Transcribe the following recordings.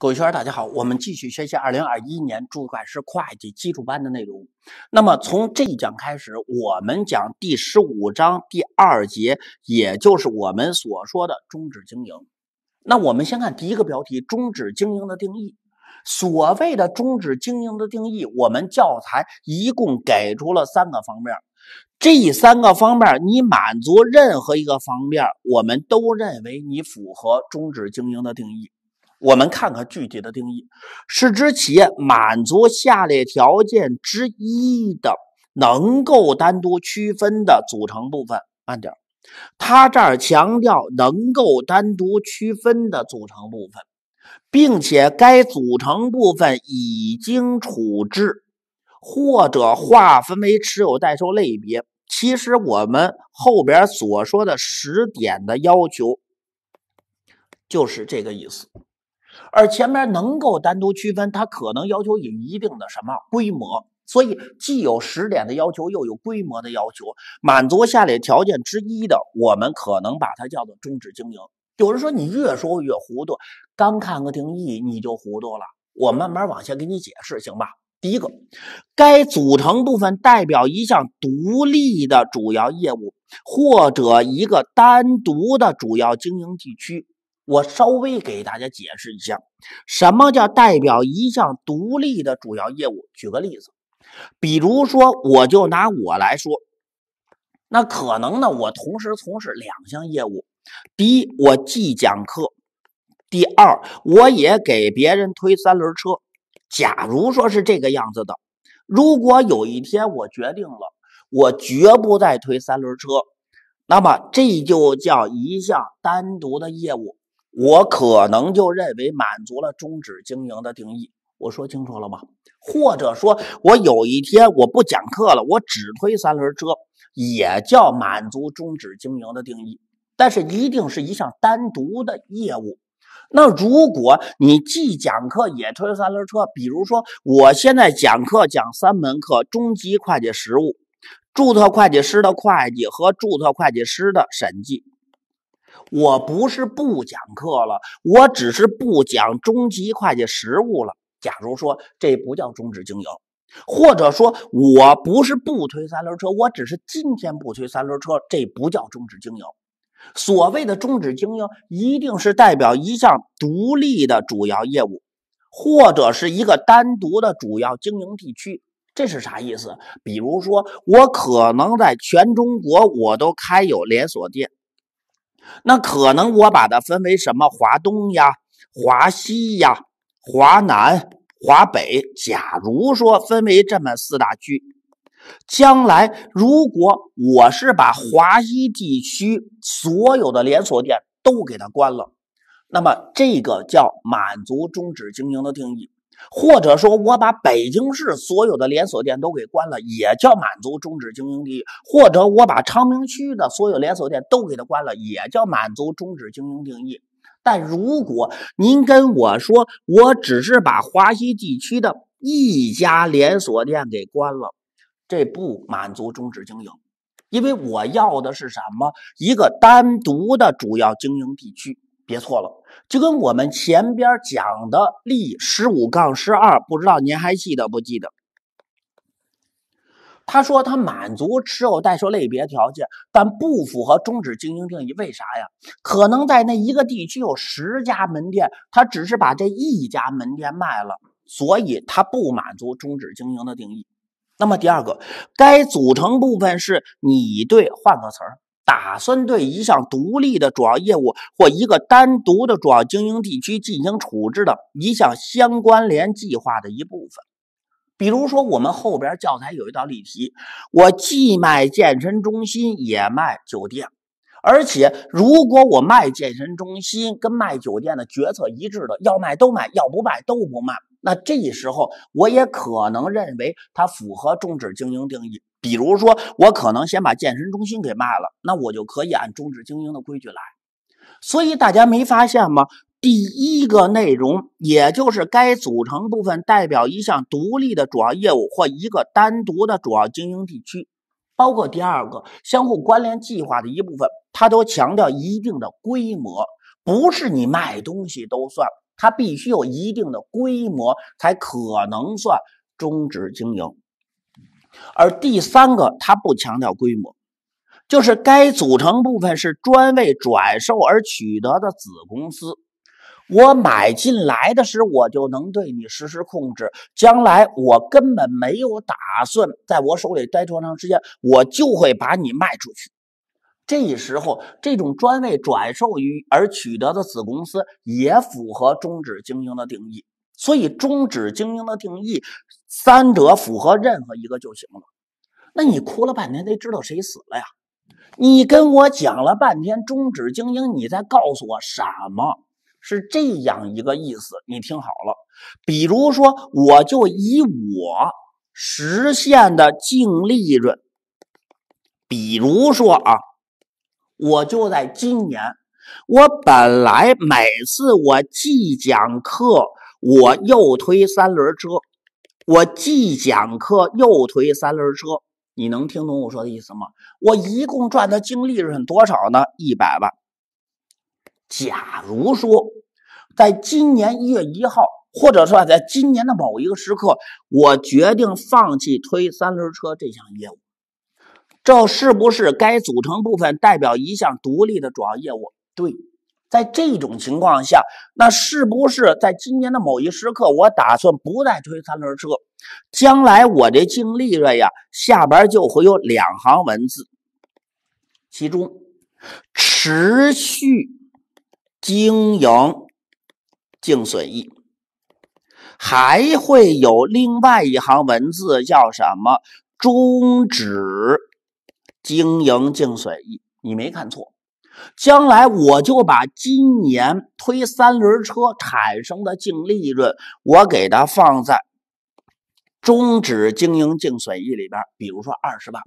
各位学员，大家好，我们继续学习二零二一年注会师会计基础班的内容。那么，从这一讲开始，我们讲第十五章第二节，也就是我们所说的终止经营。那我们先看第一个标题：终止经营的定义。所谓的终止经营的定义，我们教材一共给出了三个方面。这三个方面，你满足任何一个方面，我们都认为你符合终止经营的定义。我们看看具体的定义，是指企业满足下列条件之一的，能够单独区分的组成部分。慢点，他这儿强调能够单独区分的组成部分，并且该组成部分已经处置或者划分为持有待售类别。其实我们后边所说的十点的要求，就是这个意思。而前面能够单独区分，它可能要求有一定的什么规模，所以既有时点的要求，又有规模的要求。满足下列条件之一的，我们可能把它叫做终止经营。有人说你越说越糊涂，刚看个定义你就糊涂了，我慢慢往下给你解释，行吧？第一个，该组成部分代表一项独立的主要业务，或者一个单独的主要经营地区。我稍微给大家解释一下，什么叫代表一项独立的主要业务。举个例子，比如说我就拿我来说，那可能呢，我同时从事两项业务。第一，我既讲课；第二，我也给别人推三轮车。假如说是这个样子的，如果有一天我决定了，我绝不再推三轮车，那么这就叫一项单独的业务。我可能就认为满足了终止经营的定义，我说清楚了吗？或者说，我有一天我不讲课了，我只推三轮车，也叫满足终止经营的定义。但是一定是一项单独的业务。那如果你既讲课也推三轮车，比如说我现在讲课讲三门课：中级会计实务、注册会计师的会计和注册会计师的审计。我不是不讲课了，我只是不讲中级会计实务了。假如说这不叫终止经营，或者说我不是不推三轮车，我只是今天不推三轮车，这不叫终止经营。所谓的终止经营，一定是代表一项独立的主要业务，或者是一个单独的主要经营地区。这是啥意思？比如说，我可能在全中国我都开有连锁店。那可能我把它分为什么华东呀、华西呀、华南、华北。假如说分为这么四大区，将来如果我是把华西地区所有的连锁店都给它关了，那么这个叫满足终止经营的定义。或者说，我把北京市所有的连锁店都给关了，也叫满足终止经营地；义；或者我把昌平区的所有连锁店都给它关了，也叫满足终止经营定义。但如果您跟我说，我只是把华西地区的一家连锁店给关了，这不满足终止经营，因为我要的是什么？一个单独的主要经营地区，别错了。就跟我们前边讲的例十五杠十二，不知道您还记得不记得？他说他满足持有代售类别条件，但不符合终止经营定义，为啥呀？可能在那一个地区有十家门店，他只是把这一家门店卖了，所以他不满足终止经营的定义。那么第二个，该组成部分是你对，换个词儿。打算对一项独立的主要业务或一个单独的主要经营地区进行处置的一项相关联计划的一部分，比如说，我们后边教材有一道例题，我既卖健身中心也卖酒店，而且如果我卖健身中心跟卖酒店的决策一致的，要卖都卖，要不卖都不卖。那这时候，我也可能认为它符合终止经营定义。比如说，我可能先把健身中心给卖了，那我就可以按终止经营的规矩来。所以大家没发现吗？第一个内容，也就是该组成部分代表一项独立的主要业务或一个单独的主要经营地区，包括第二个相互关联计划的一部分，它都强调一定的规模，不是你卖东西都算。它必须有一定的规模，才可能算终止经营。而第三个，它不强调规模，就是该组成部分是专为转售而取得的子公司。我买进来的时候，我就能对你实施控制。将来我根本没有打算在我手里待多长时间，我就会把你卖出去。这时候，这种专为转售于而取得的子公司也符合终止经营的定义。所以，终止经营的定义，三者符合任何一个就行了。那你哭了半天，得知道谁死了呀？你跟我讲了半天终止经营，你在告诉我什么是这样一个意思？你听好了，比如说，我就以我实现的净利润，比如说啊。我就在今年，我本来每次我既讲课，我又推三轮车，我既讲课又推三轮车，你能听懂我说的意思吗？我一共赚的净利润多少呢？一百万。假如说，在今年一月一号，或者说在今年的某一个时刻，我决定放弃推三轮车这项业务。这是不是该组成部分代表一项独立的主要业务？对，在这种情况下，那是不是在今年的某一时刻，我打算不再推三轮车？将来我的净利润呀，下边就会有两行文字，其中持续经营净损益，还会有另外一行文字叫什么？终止。经营净损益，你没看错。将来我就把今年推三轮车产生的净利润，我给它放在终止经营净损益里边，比如说二十万；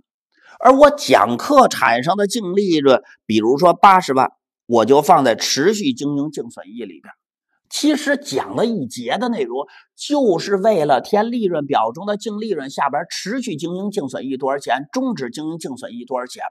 而我讲课产生的净利润，比如说八十万，我就放在持续经营净损益里边。其实讲了一节的内容，就是为了填利润表中的净利润下边持续经营净损益多少钱，终止经营净损益多少钱。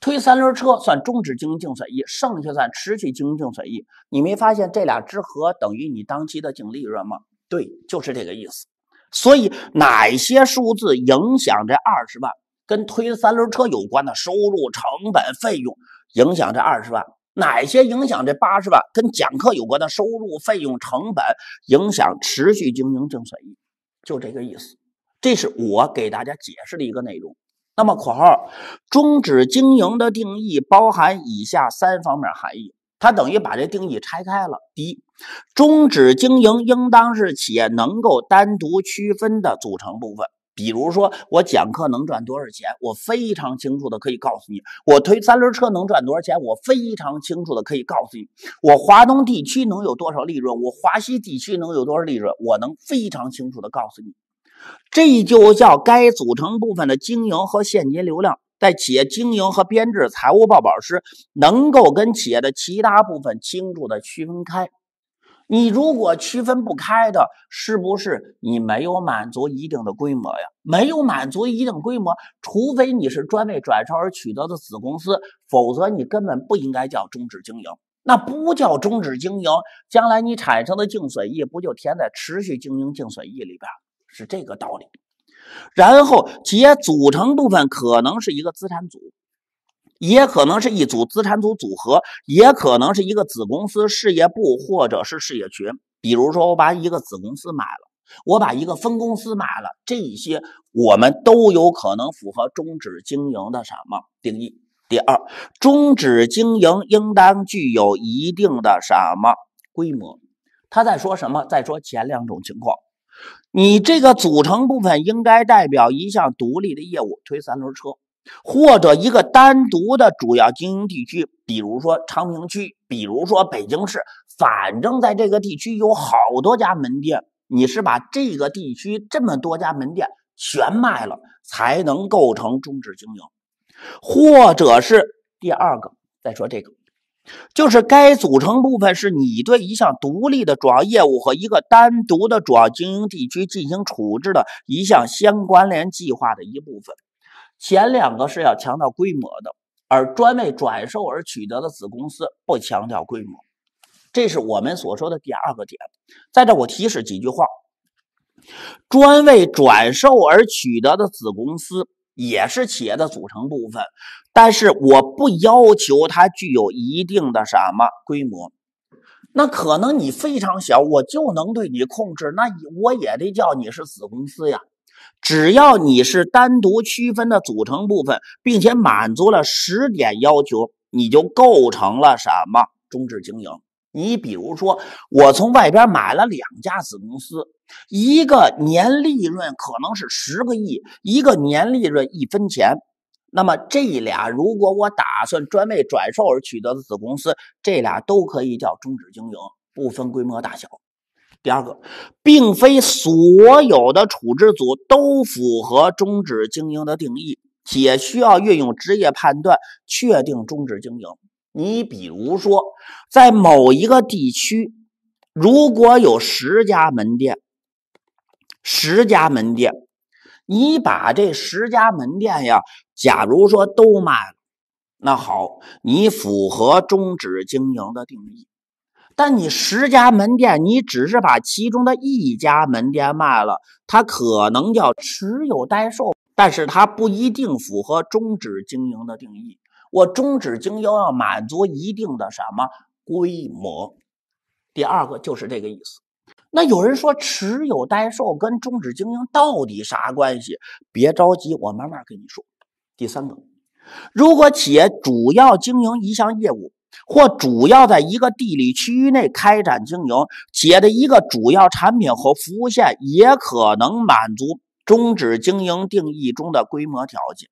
推三轮车算终止经营净损益，剩下算持续经营净损益。你没发现这俩之和等于你当期的净利润吗？对，就是这个意思。所以哪些数字影响这二十万？跟推三轮车有关的收入、成本、费用影响这二十万。哪些影响这八十万跟讲课有关的收入、费用、成本，影响持续经营净损益，就这个意思。这是我给大家解释的一个内容。那么，括号终止经营的定义包含以下三方面含义，它等于把这定义拆开了。第一，终止经营应当是企业能够单独区分的组成部分。比如说，我讲课能赚多少钱？我非常清楚的可以告诉你。我推三轮车能赚多少钱？我非常清楚的可以告诉你。我华东地区能有多少利润？我华西地区能有多少利润？我能非常清楚的告诉你。这就叫该组成部分的经营和现金流量，在企业经营和编制财务报表时，能够跟企业的其他部分清楚的区分开。你如果区分不开的，是不是你没有满足一定的规模呀？没有满足一定规模，除非你是专为转售而取得的子公司，否则你根本不应该叫终止经营。那不叫终止经营，将来你产生的净损益不就填在持续经营净损益里边？是这个道理。然后，企业组成部分可能是一个资产组。也可能是一组资产组组合，也可能是一个子公司、事业部或者是事业群。比如说，我把一个子公司买了，我把一个分公司买了，这些我们都有可能符合终止经营的什么定义。第二，终止经营应当具有一定的什么规模？他在说什么？在说前两种情况，你这个组成部分应该代表一项独立的业务，推三轮车。或者一个单独的主要经营地区，比如说昌平区，比如说北京市，反正在这个地区有好多家门店，你是把这个地区这么多家门店全卖了，才能构成终止经营。或者是第二个，再说这个，就是该组成部分是你对一项独立的主要业务和一个单独的主要经营地区进行处置的一项相关联计划的一部分。前两个是要强调规模的，而专为转售而取得的子公司不强调规模，这是我们所说的第二个点。在这我提示几句话：专为转售而取得的子公司也是企业的组成部分，但是我不要求它具有一定的什么规模。那可能你非常小，我就能对你控制，那我也得叫你是子公司呀。只要你是单独区分的组成部分，并且满足了十点要求，你就构成了什么终止经营？你比如说，我从外边买了两家子公司，一个年利润可能是十个亿，一个年利润一分钱。那么这俩如果我打算专为转售而取得的子公司，这俩都可以叫终止经营，不分规模大小。第二个，并非所有的处置组都符合终止经营的定义，且需要运用职业判断确定终止经营。你比如说，在某一个地区，如果有十家门店，十家门店，你把这十家门店呀，假如说都卖了，那好，你符合终止经营的定义。但你十家门店，你只是把其中的一家门店卖了，它可能叫持有待售，但是它不一定符合终止经营的定义。我终止经营要满足一定的什么规模？第二个就是这个意思。那有人说持有待售跟终止经营到底啥关系？别着急，我慢慢跟你说。第三个，如果企业主要经营一项业务。或主要在一个地理区域内开展经营，且的一个主要产品和服务线也可能满足终止经营定义中的规模条件。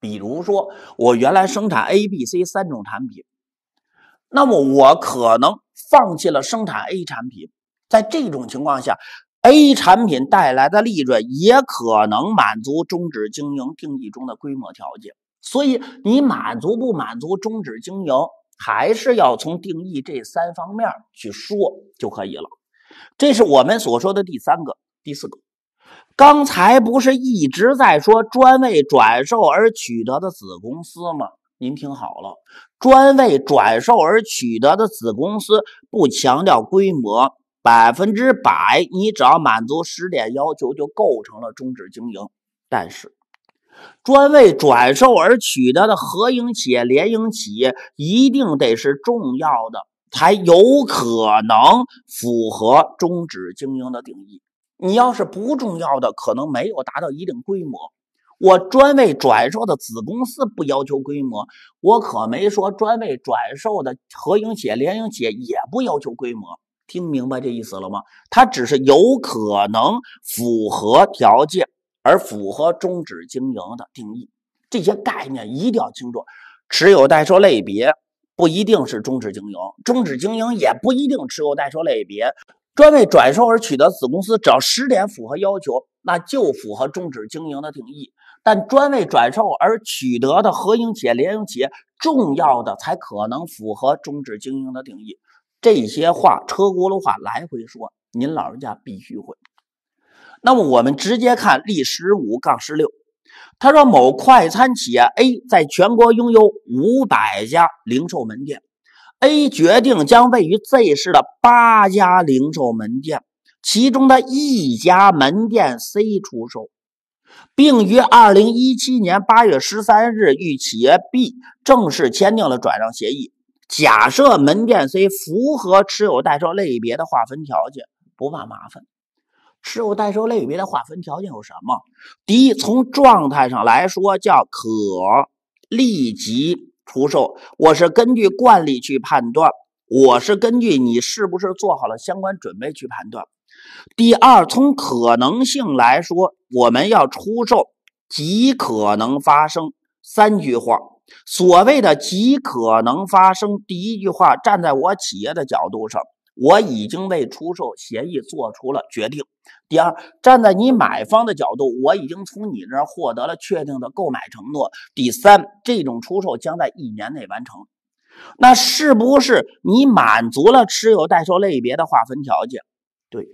比如说，我原来生产 A、B、C 三种产品，那么我可能放弃了生产 A 产品，在这种情况下，A 产品带来的利润也可能满足终止经营定义中的规模条件。所以你满足不满足终止经营，还是要从定义这三方面去说就可以了。这是我们所说的第三个、第四个。刚才不是一直在说专为转售而取得的子公司吗？您听好了，专为转售而取得的子公司不强调规模，百分之百，你只要满足十点要求就构成了终止经营。但是。专为转售而取得的合营企业、联营企业，一定得是重要的，才有可能符合终止经营的定义。你要是不重要的，可能没有达到一定规模。我专为转售的子公司不要求规模，我可没说专为转售的合营企业、联营企业也不要求规模。听明白这意思了吗？它只是有可能符合条件。而符合终止经营的定义，这些概念一定要清楚。持有代售类别不一定是终止经营，终止经营也不一定持有代售类别。专为转售而取得子公司，只要十点符合要求，那就符合终止经营的定义。但专为转售而取得的合营企业、联营企业，重要的才可能符合终止经营的定义。这些话车轱辘话来回说，您老人家必须会。那么我们直接看例十五杠十六，他说某快餐企业 A 在全国拥有五百家零售门店，A 决定将位于 Z 市的八家零售门店，其中的一家门店 C 出售，并于二零一七年八月十三日与企业 B 正式签订了转让协议。假设门店 C 符合持有代售类别的划分条件，不怕麻烦。事物代售类别的划分条件有什么？第一，从状态上来说，叫可立即出售。我是根据惯例去判断，我是根据你是不是做好了相关准备去判断。第二，从可能性来说，我们要出售极可能发生三句话。所谓的极可能发生，第一句话，站在我企业的角度上。我已经为出售协议做出了决定。第二，站在你买方的角度，我已经从你那儿获得了确定的购买承诺。第三，这种出售将在一年内完成。那是不是你满足了持有代售类别的划分条件？对。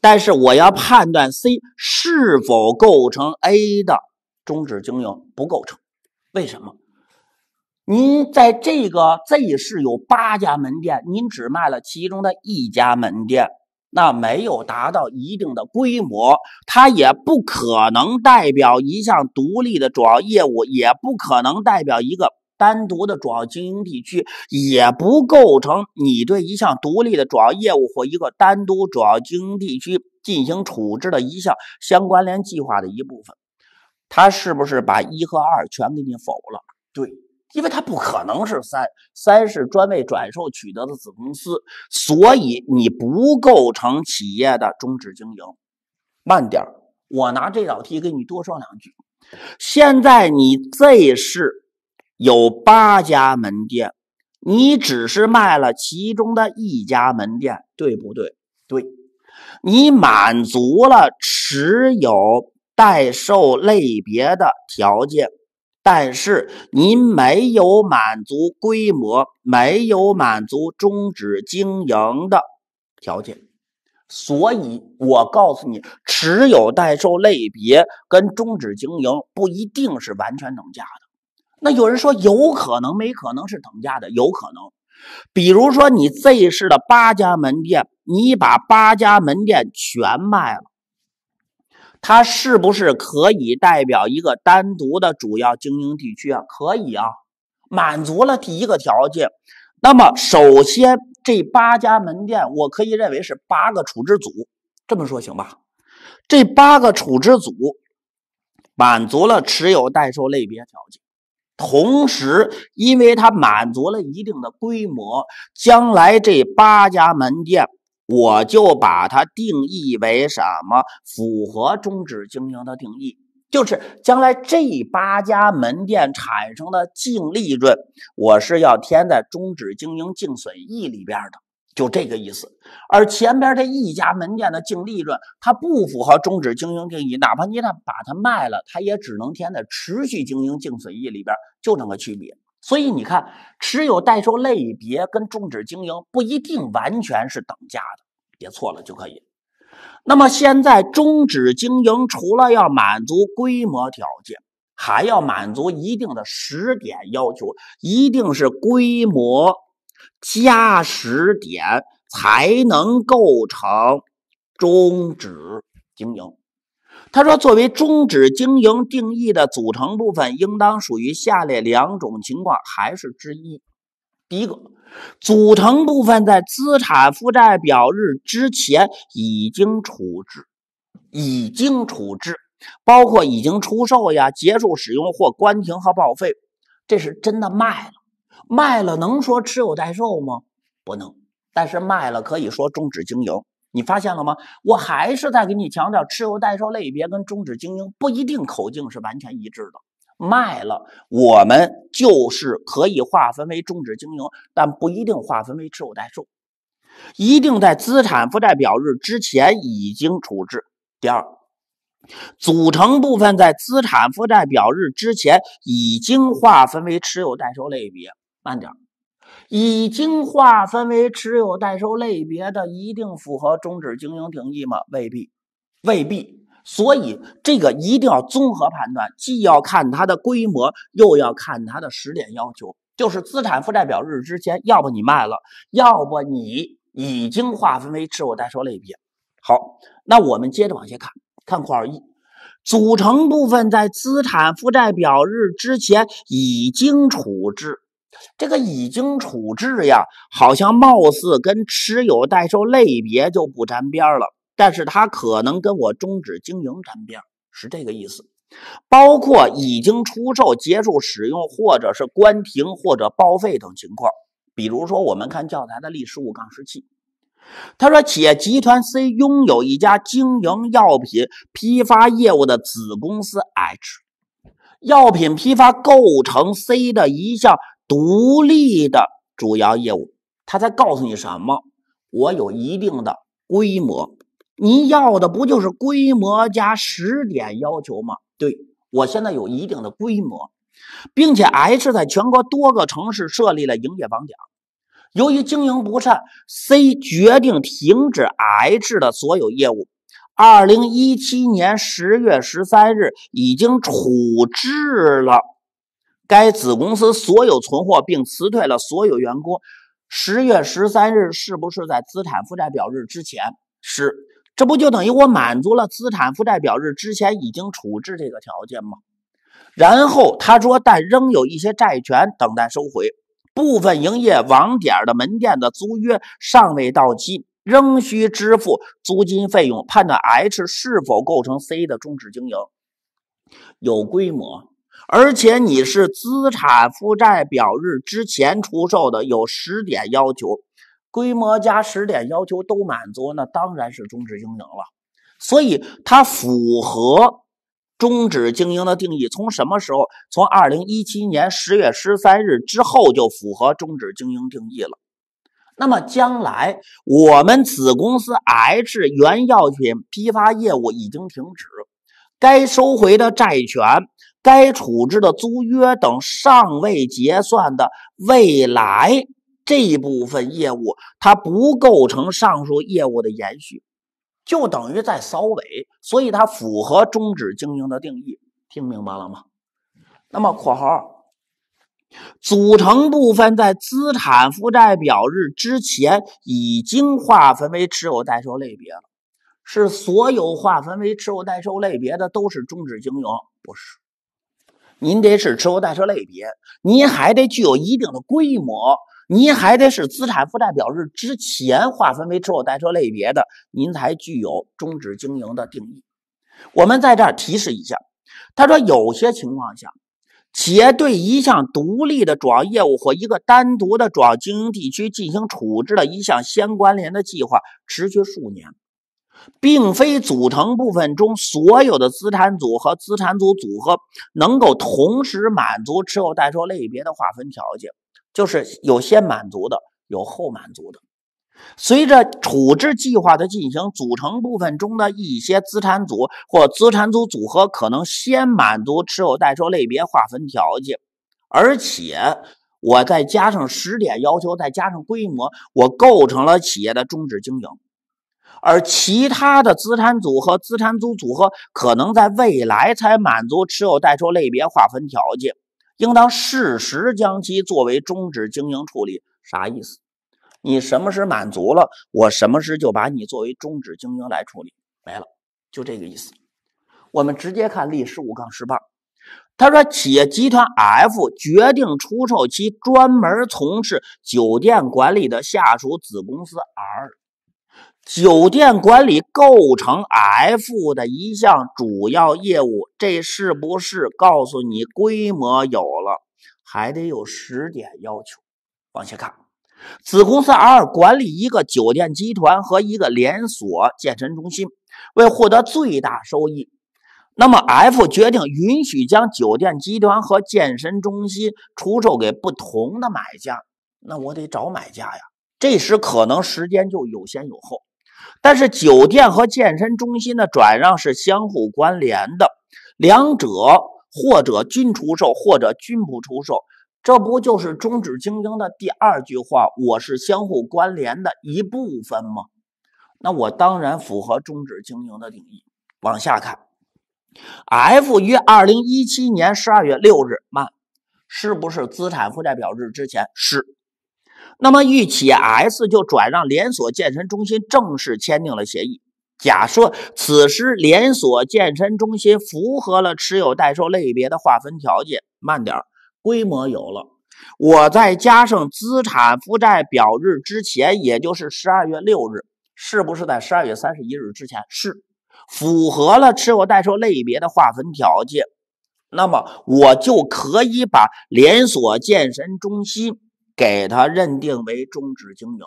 但是我要判断 C 是否构成 A 的终止经营，不构成。为什么？您在这个 Z 市有八家门店，您只卖了其中的一家门店，那没有达到一定的规模，它也不可能代表一项独立的主要业务，也不可能代表一个单独的主要经营地区，也不构成你对一项独立的主要业务或一个单独主要经营地区进行处置的一项相关联计划的一部分。他是不是把一和二全给你否了？对。因为它不可能是三，三是专为转售取得的子公司，所以你不构成企业的终止经营。慢点我拿这道题给你多说两句。现在你 Z 市有八家门店，你只是卖了其中的一家门店，对不对？对，你满足了持有代售类别的条件。但是您没有满足规模，没有满足终止经营的条件，所以我告诉你，持有代售类别跟终止经营不一定是完全等价的。那有人说有可能没可能是等价的，有可能，比如说你 Z 市的八家门店，你把八家门店全卖了。它是不是可以代表一个单独的主要经营地区啊？可以啊，满足了第一个条件。那么，首先这八家门店，我可以认为是八个处置组，这么说行吧？这八个处置组满足了持有代售类别条件，同时，因为它满足了一定的规模，将来这八家门店。我就把它定义为什么符合终止经营的定义，就是将来这八家门店产生的净利润，我是要填在终止经营净损益里边的，就这个意思。而前边这一家门店的净利润，它不符合终止经营定义，哪怕你再把它卖了，它也只能填在持续经营净损益里边，就这个区别。所以你看，持有代售类别跟终止经营不一定完全是等价的，别错了就可以。那么现在终止经营除了要满足规模条件，还要满足一定的时点要求，一定是规模加时点才能构成终止经营。他说：“作为终止经营定义的组成部分，应当属于下列两种情况还是之一。第一个，组成部分在资产负债表日之前已经处置，已经处置，包括已经出售呀、结束使用或关停和报废，这是真的卖了。卖了能说持有待售吗？不能。但是卖了可以说终止经营。”你发现了吗？我还是在给你强调，持有代售类别跟终止经营不一定口径是完全一致的。卖了，我们就是可以划分为终止经营，但不一定划分为持有代售。一定在资产负债表日之前已经处置。第二，组成部分在资产负债表日之前已经划分为持有代售类别。慢点。已经划分为持有待售类别的，一定符合终止经营定义吗？未必，未必。所以这个一定要综合判断，既要看它的规模，又要看它的时点要求，就是资产负债表日之前，要不你卖了，要不你已经划分为持有代收类别。好，那我们接着往下看，看括号一，组成部分在资产负债表日之前已经处置。这个已经处置呀，好像貌似跟持有待售类别就不沾边了，但是它可能跟我终止经营沾边，是这个意思。包括已经出售、结束使用，或者是关停或者报废等情况。比如说，我们看教材的例十五杠十七，他说，企业集团 C 拥有一家经营药品批发业务的子公司 H，药品批发构成 C 的一项。独立的主要业务，他在告诉你什么？我有一定的规模，你要的不就是规模加时点要求吗？对我现在有一定的规模，并且 H 在全国多个城市设立了营业网点。由于经营不善，C 决定停止 H 的所有业务。二零一七年十月十三日已经处置了。该子公司所有存货，并辞退了所有员工。十月十三日是不是在资产负债表日之前？是，这不就等于我满足了资产负债表日之前已经处置这个条件吗？然后他说，但仍有一些债权等待收回，部分营业网点的门店的租约尚未到期，仍需支付租金费用。判断 H 是否构成 C 的终止经营？有规模。而且你是资产负债表日之前出售的，有十点要求，规模加十点要求都满足，那当然是终止经营了。所以它符合终止经营的定义。从什么时候？从二零一七年十月十三日之后就符合终止经营定义了。那么将来我们子公司 H 原药品批发业务已经停止，该收回的债权。该处置的租约等尚未结算的未来这一部分业务，它不构成上述业务的延续，就等于在扫尾，所以它符合终止经营的定义。听明白了吗？那么（括号）组成部分在资产负债表日之前已经划分为持有待售类别了，是所有划分为持有待售类别的都是终止经营？不是。您得是持有代车类别，您还得具有一定的规模，您还得是资产负债表日之前划分为持有代车类别的，您才具有终止经营的定义。我们在这儿提示一下，他说有些情况下，企业对一项独立的主要业务或一个单独的主要经营地区进行处置的一项相关联的计划，持续数年。并非组成部分中所有的资产组和资产组组合能够同时满足持有待售类别的划分条件，就是有先满足的，有后满足的。随着处置计划的进行，组成部分中的一些资产组或资产组组合可能先满足持有待售类别划分条件，而且我再加上时点要求，再加上规模，我构成了企业的终止经营。而其他的资产组合，资产组组合可能在未来才满足持有待售类别划分条件，应当适时将其作为终止经营处理。啥意思？你什么时满足了，我什么时就把你作为终止经营来处理，没了，就这个意思。我们直接看例十五杠十八，他说，企业集团 F 决定出售其专门从事酒店管理的下属子公司 R。酒店管理构成 F 的一项主要业务，这是不是告诉你规模有了，还得有十点要求？往下看，子公司 R 管理一个酒店集团和一个连锁健身中心，为获得最大收益，那么 F 决定允许将酒店集团和健身中心出售给不同的买家。那我得找买家呀。这时可能时间就有先有后。但是酒店和健身中心的转让是相互关联的，两者或者均出售，或者均不出售，这不就是终止经营的第二句话？我是相互关联的一部分吗？那我当然符合终止经营的定义。往下看，F 于二零一七年十二月六日，慢，是不是资产负债表日之前？是。那么，玉企 S 就转让连锁健身中心正式签订了协议。假设此时连锁健身中心符合了持有代售类别的划分条件，慢点儿，规模有了，我再加上资产负债表日之前，也就是十二月六日，是不是在十二月三十一日之前？是符合了持有代售类别的划分条件，那么我就可以把连锁健身中心。给他认定为终止经营，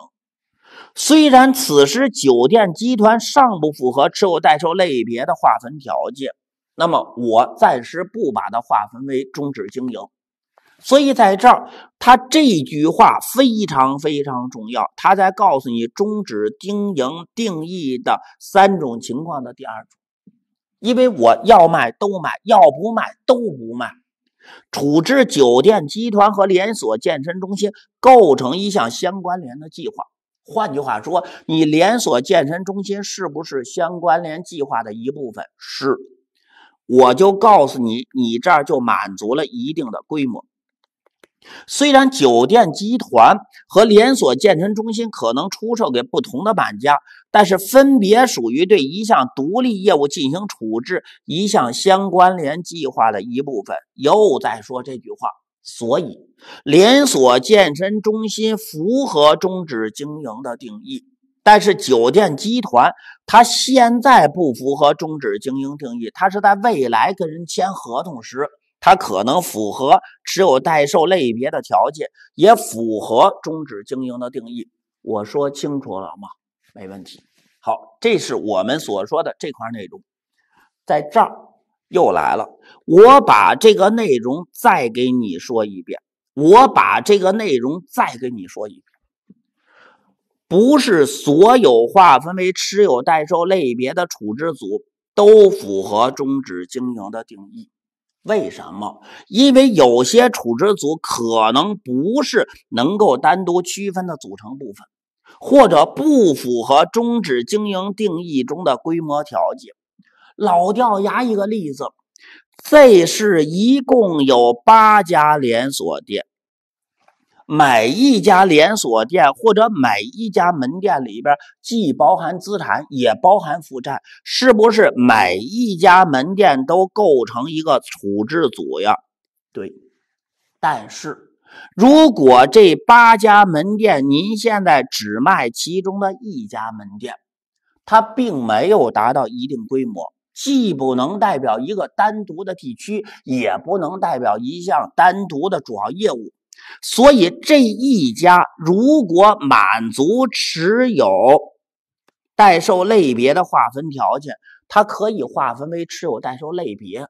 虽然此时酒店集团尚不符合持有代售类别的划分条件，那么我暂时不把它划分为终止经营。所以在这儿，他这句话非常非常重要，他在告诉你终止经营定义的三种情况的第二种，因为我要卖都卖，要不卖都不卖。处置酒店集团和连锁健身中心构成一项相关联的计划。换句话说，你连锁健身中心是不是相关联计划的一部分？是，我就告诉你，你这儿就满足了一定的规模。虽然酒店集团和连锁健身中心可能出售给不同的买家，但是分别属于对一项独立业务进行处置，一项相关联计划的一部分。又在说这句话，所以连锁健身中心符合终止经营的定义，但是酒店集团它现在不符合终止经营定义，它是在未来跟人签合同时。它可能符合持有待售类别的条件，也符合终止经营的定义。我说清楚了吗？没问题。好，这是我们所说的这块内容，在这儿又来了。我把这个内容再给你说一遍。我把这个内容再给你说一遍。不是所有划分为持有待售类别的处置组都符合终止经营的定义。为什么？因为有些处置组可能不是能够单独区分的组成部分，或者不符合终止经营定义中的规模条件。老掉牙一个例子，Z 市一共有八家连锁店。买一家连锁店或者买一家门店里边，既包含资产也包含负债，是不是买一家门店都构成一个处置组呀？对。但是，如果这八家门店您现在只卖其中的一家门店，它并没有达到一定规模，既不能代表一个单独的地区，也不能代表一项单独的主要业务。所以这一家如果满足持有代售类别的划分条件，它可以划分为持有代售类别。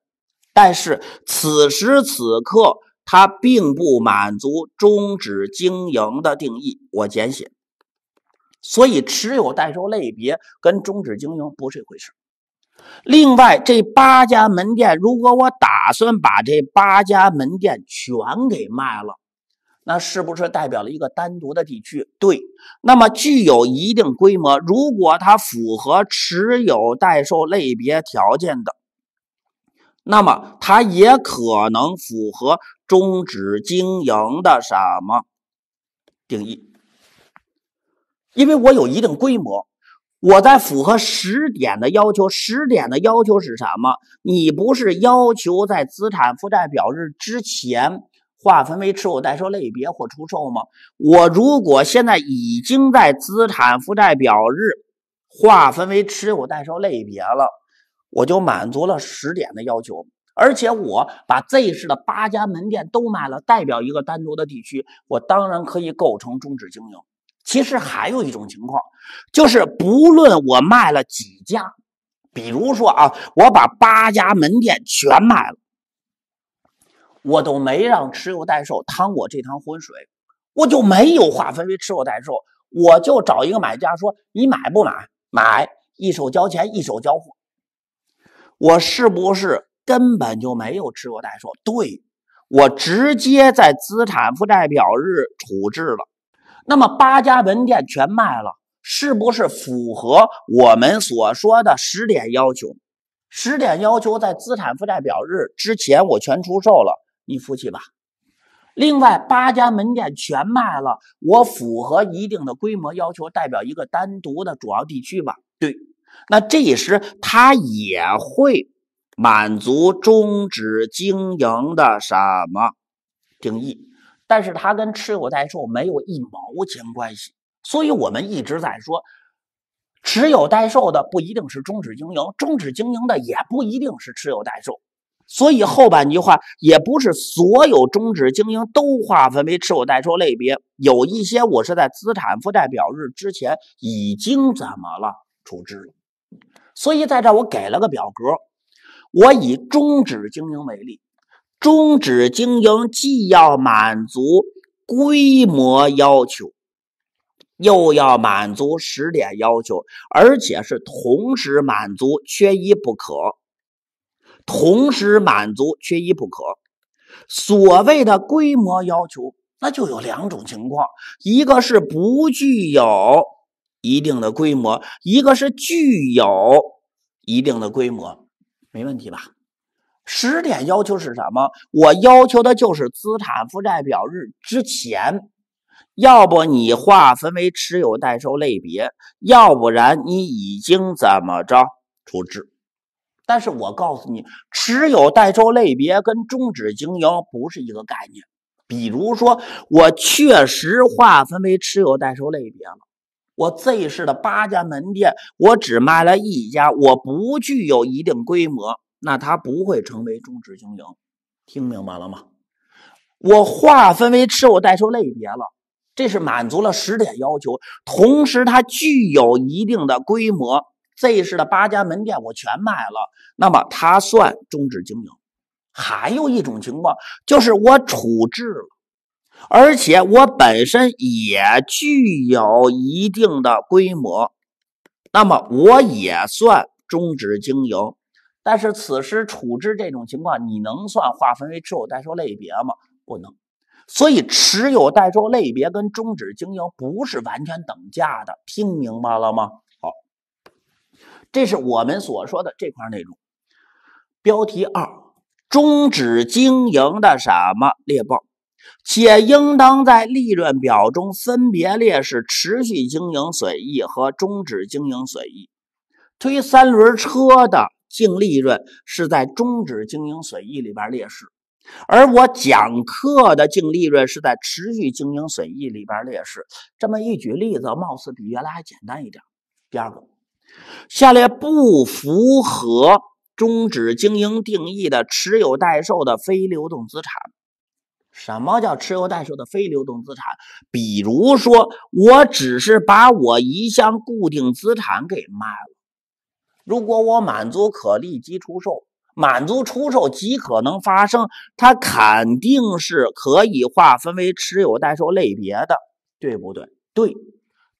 但是此时此刻它并不满足终止经营的定义。我简写。所以持有代售类别跟终止经营不是一回事。另外，这八家门店，如果我打算把这八家门店全给卖了。那是不是代表了一个单独的地区？对，那么具有一定规模，如果它符合持有代售类别条件的，那么它也可能符合终止经营的什么定义？因为我有一定规模，我在符合十点的要求。十点的要求是什么？你不是要求在资产负债表日之前。划分为持有代售类别或出售吗？我如果现在已经在资产负债表日划分为持有代售类别了，我就满足了十点的要求，而且我把 Z 市的八家门店都卖了，代表一个单独的地区，我当然可以构成终止经营。其实还有一种情况，就是不论我卖了几家，比如说啊，我把八家门店全卖了。我都没让持有代售趟我这趟浑水，我就没有划分为持有代售，我就找一个买家说：“你买不买？买一手交钱一手交货。”我是不是根本就没有持有代售？对，我直接在资产负债表日处置了。那么八家门店全卖了，是不是符合我们所说的十点要求？十点要求在资产负债表日之前，我全出售了。你服气吧？另外八家门店全卖了，我符合一定的规模要求，代表一个单独的主要地区吧？对。那这时他也会满足终止经营的什么定义？但是它跟持有待售没有一毛钱关系。所以我们一直在说，持有待售的不一定是终止经营，终止经营的也不一定是持有待售。所以后半句话也不是所有终止经营都划分为持有代收类别，有一些我是在资产负债表日之前已经怎么了处置了。所以在这我给了个表格，我以终止经营为例，终止经营既要满足规模要求，又要满足时点要求，而且是同时满足，缺一不可。同时满足，缺一不可。所谓的规模要求，那就有两种情况：一个是不具有一定的规模，一个是具有一定的规模，没问题吧？时点要求是什么？我要求的就是资产负债表日之前，要不你划分为持有待售类别，要不然你已经怎么着处置？但是我告诉你，持有代收类别跟终止经营不是一个概念。比如说，我确实划分为持有代收类别了，我 Z 市的八家门店，我只卖了一家，我不具有一定规模，那它不会成为终止经营。听明白了吗？我划分为持有代收类别了，这是满足了十点要求，同时它具有一定的规模。Z 市的八家门店我全卖了，那么他算终止经营。还有一种情况就是我处置了，而且我本身也具有一定的规模，那么我也算终止经营。但是此时处置这种情况，你能算划分为持有代售类别吗？不能。所以持有代售类别跟终止经营不是完全等价的，听明白了吗？这是我们所说的这块内容。标题二：终止经营的什么？猎豹，且应当在利润表中分别列示持续经营损益和终止经营损益。推三轮车的净利润是在终止经营损益里边列示，而我讲课的净利润是在持续经营损益里边列示。这么一举例子，貌似比原来还简单一点。第二个。下列不符合终止经营定义的持有待售的非流动资产，什么叫持有待售的非流动资产？比如说，我只是把我一项固定资产给卖了。如果我满足可立即出售，满足出售即可能发生，它肯定是可以划分为持有待售类别的，对不对？对。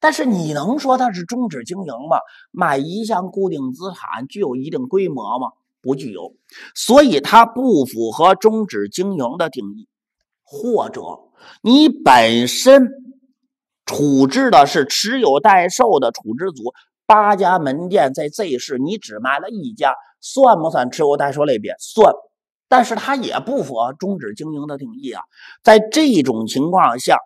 但是你能说它是终止经营吗？买一项固定资产具有一定规模吗？不具有，所以它不符合终止经营的定义。或者你本身处置的是持有待售的处置组，八家门店在 Z 市，你只卖了一家，算不算持有待售类别？算，但是它也不符合终止经营的定义啊。在这种情况下。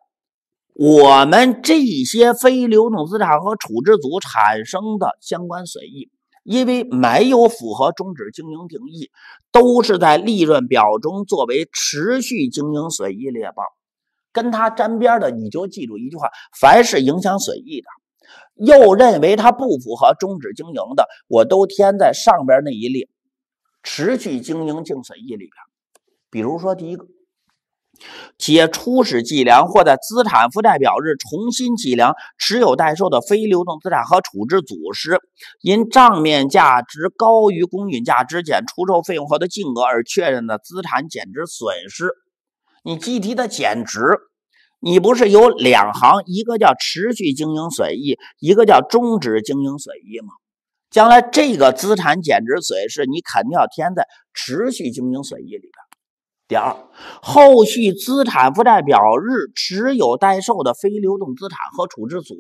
我们这些非流动资产和处置组产生的相关损益，因为没有符合终止经营定义，都是在利润表中作为持续经营损益列报。跟它沾边的，你就记住一句话：凡是影响损益的，又认为它不符合终止经营的，我都填在上边那一列，持续经营净损益里边。比如说第一个。企业初始计量或在资产负债表日重新计量持有待售的非流动资产和处置组时，因账面价值高于公允价值减出售费用后的净额而确认的资产减值损失，你计提的减值，你不是有两行，一个叫持续经营损益，一个叫终止经营损益吗？将来这个资产减值损失，你肯定要填在持续经营损益里边。第二，后续资产负债表日，持有待售的非流动资产和处置组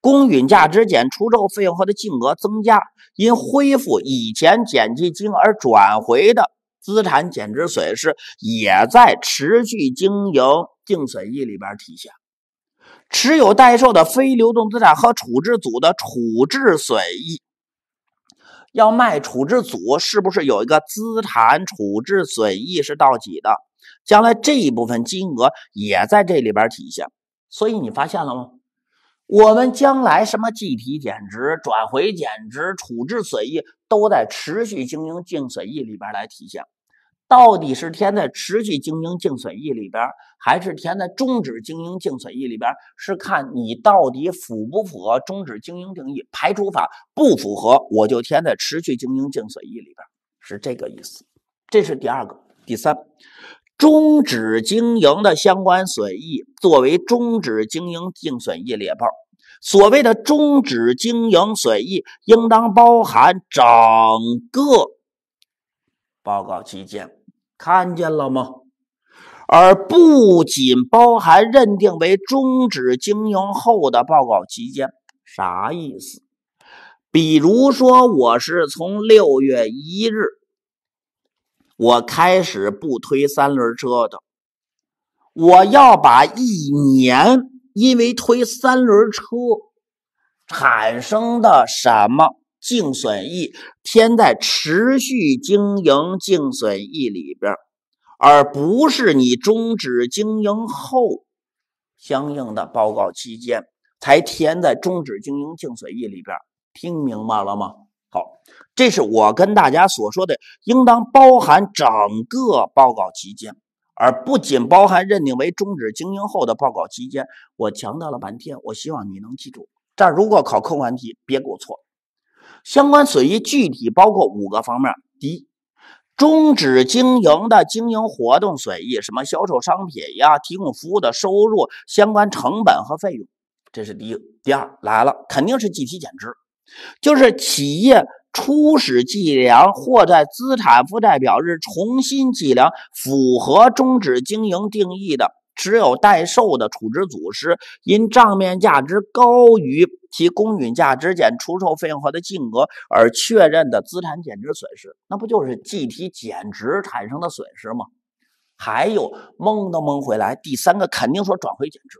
公允价值减出售费用后的净额增加，因恢复以前减记金额而转回的资产减值损失，也在持续经营净损益里边体现。持有待售的非流动资产和处置组的处置损益。要卖处置组，是不是有一个资产处置损益是到几的？将来这一部分金额也在这里边体现。所以你发现了吗？我们将来什么计提减值、转回减值、处置损益，都在持续经营净损益里边来体现。到底是填在持续经营净损益里边，还是填在终止经营净损益里边？是看你到底符不符合终止经营定义。排除法不符合，我就填在持续经营净损益里边，是这个意思。这是第二个。第三，终止经营的相关损益作为终止经营净损益列报。所谓的终止经营损益，应当包含整个。报告期间，看见了吗？而不仅包含认定为终止经营后的报告期间，啥意思？比如说，我是从六月一日，我开始不推三轮车的，我要把一年因为推三轮车产生的什么？净损益填在持续经营净损益里边，而不是你终止经营后相应的报告期间才填在终止经营净损益里边。听明白了吗？好，这是我跟大家所说的，应当包含整个报告期间，而不仅包含认定为终止经营后的报告期间。我强调了半天，我希望你能记住。这如果考客观题，别给我错。相关损益具体包括五个方面：第一，终止经营的经营活动损益，什么销售商品呀、提供服务的收入、相关成本和费用，这是第一第二来了，肯定是计提减值，就是企业初始计量或在资产负债表日重新计量符合终止经营定义的。持有待售的处置组时，因账面价值高于其公允价值减出售费用后的净额而确认的资产减值损失，那不就是计提减值产生的损失吗？还有蒙都蒙回来，第三个肯定说转回减值。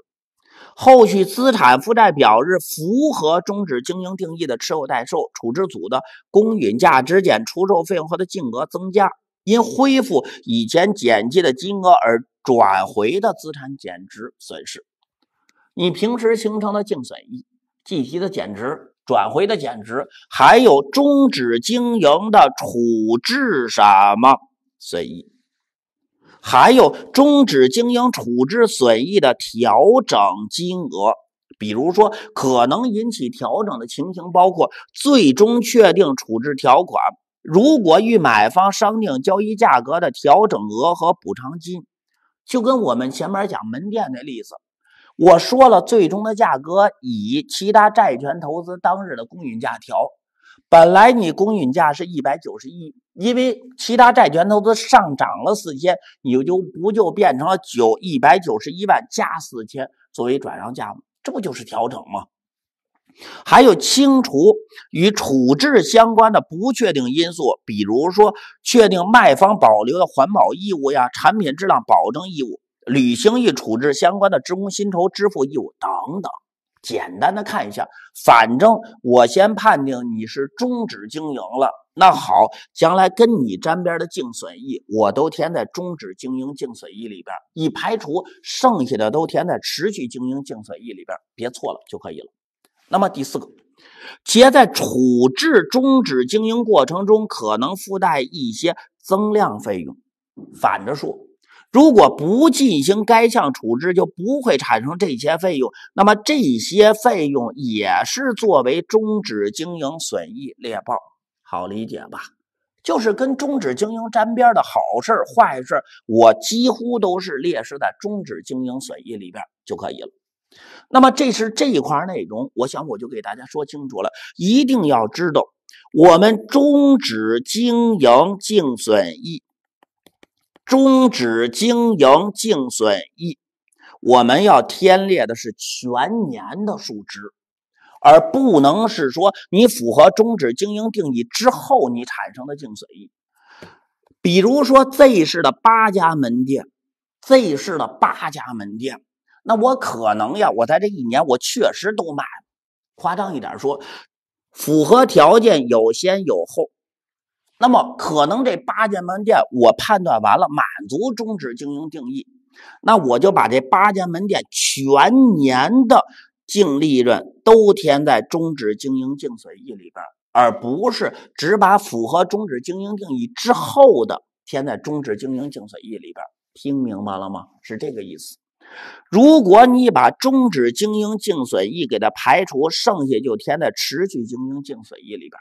后续资产负债表日，符合终止经营定义的持有待售处置组的公允价值减出售费用后的净额增加，因恢复以前减记的金额而。转回的资产减值损失，你平时形成的净损益，计提的减值、转回的减值，还有终止经营的处置什么损益，还有终止经营处置损益的调整金额。比如说，可能引起调整的情形包括最终确定处置条款，如果与买方商定交易价格的调整额和补偿金。就跟我们前面讲门店的例子，我说了，最终的价格以其他债权投资当日的公允价调。本来你公允价是一百九十一，因为其他债权投资上涨了四千，你就不就变成了九一百九十一万加四千作为转让价吗？这不就是调整吗？还有清除与处置相关的不确定因素，比如说确定卖方保留的环保义务呀、产品质量保证义务、履行与处置相关的职工薪酬支付义务等等。简单的看一下，反正我先判定你是终止经营了。那好，将来跟你沾边的净损益，我都填在终止经营净损益里边，一排除剩下的都填在持续经营净损益里边，别错了就可以了。那么第四个，企业在处置终止经营过程中，可能附带一些增量费用。反着说，如果不进行该项处置，就不会产生这些费用。那么这些费用也是作为终止经营损益列报。好理解吧？就是跟终止经营沾边的好事坏事我几乎都是列示在终止经营损益里边就可以了。那么这是这一块内容，我想我就给大家说清楚了。一定要知道，我们终止经营净损益，终止经营净损益，我们要填列的是全年的数值，而不能是说你符合终止经营定义之后你产生的净损益。比如说，Z 市的八家门店，Z 市的八家门店。那我可能呀，我在这一年我确实都卖了，夸张一点说，符合条件有先有后。那么可能这八家门店我判断完了，满足终止经营定义，那我就把这八家门店全年的净利润都填在终止经营净损益里边，而不是只把符合终止经营定义之后的填在终止经营净损益里边。听明白了吗？是这个意思。如果你把终止经营净损益给它排除，剩下就填在持续经营净损益里边。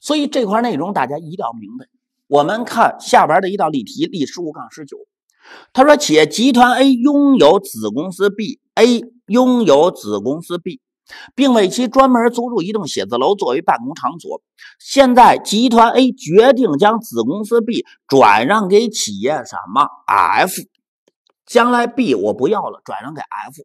所以这块内容大家一定要明白。我们看下边的一道例题，例十五杠十九。他说，企业集团 A 拥有子公司 B，A 拥有子公司 B，并为其专门租入一栋写字楼作为办公场所。现在集团 A 决定将子公司 B 转让给企业什么 F。将来 B 我不要了，转让给 F。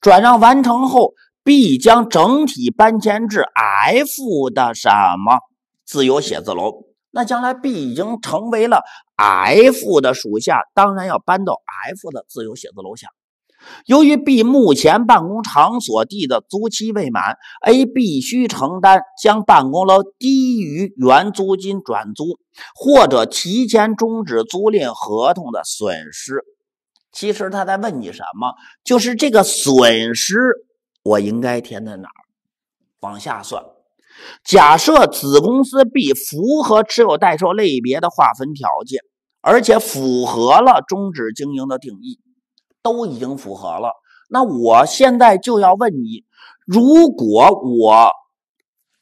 转让完成后，B 将整体搬迁至 F 的什么自由写字楼？那将来 B 已经成为了 F 的属下，当然要搬到 F 的自由写字楼下。由于 B 目前办公场所地的租期未满，A 必须承担将办公楼低于原租金转租或者提前终止租赁合同的损失。其实他在问你什么？就是这个损失，我应该填在哪儿？往下算。假设子公司 B 符合持有代售类别的划分条件，而且符合了终止经营的定义，都已经符合了。那我现在就要问你，如果我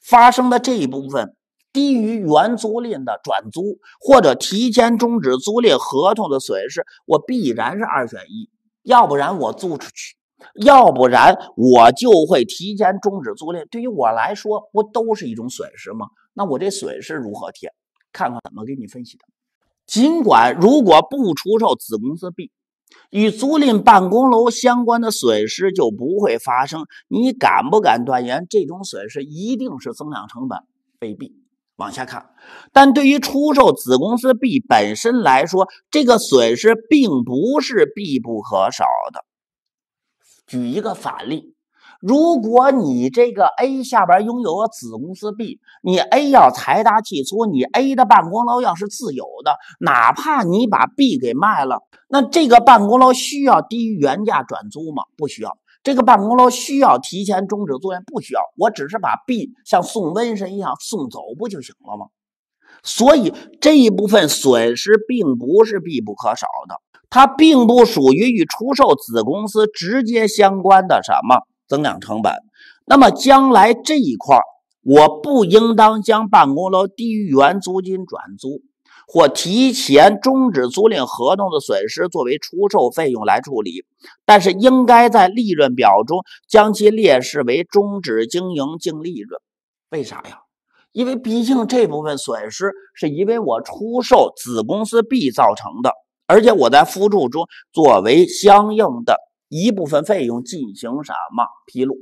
发生的这一部分。低于原租赁的转租或者提前终止租赁合同的损失，我必然是二选一，要不然我租出去，要不然我就会提前终止租赁。对于我来说，不都是一种损失吗？那我这损失如何填？看看怎么给你分析的。尽管如果不出售子公司 B，与租赁办公楼相关的损失就不会发生。你敢不敢断言这种损失一定是增量成本？未必。往下看，但对于出售子公司 B 本身来说，这个损失并不是必不可少的。举一个反例：如果你这个 A 下边拥有子公司 B，你 A 要财大气粗，你 A 的办公楼要是自有的，哪怕你把 B 给卖了，那这个办公楼需要低于原价转租吗？不需要。这个办公楼需要提前终止租赁，不需要。我只是把 B 像送瘟神一样送走，不就行了吗？所以这一部分损失并不是必不可少的，它并不属于与出售子公司直接相关的什么增量成本。那么将来这一块，我不应当将办公楼低于原租金转租。或提前终止租赁合同的损失作为出售费用来处理，但是应该在利润表中将其列示为终止经营净利润。为啥呀？因为毕竟这部分损失是因为我出售子公司 B 造成的，而且我在附注中作为相应的一部分费用进行什么披露。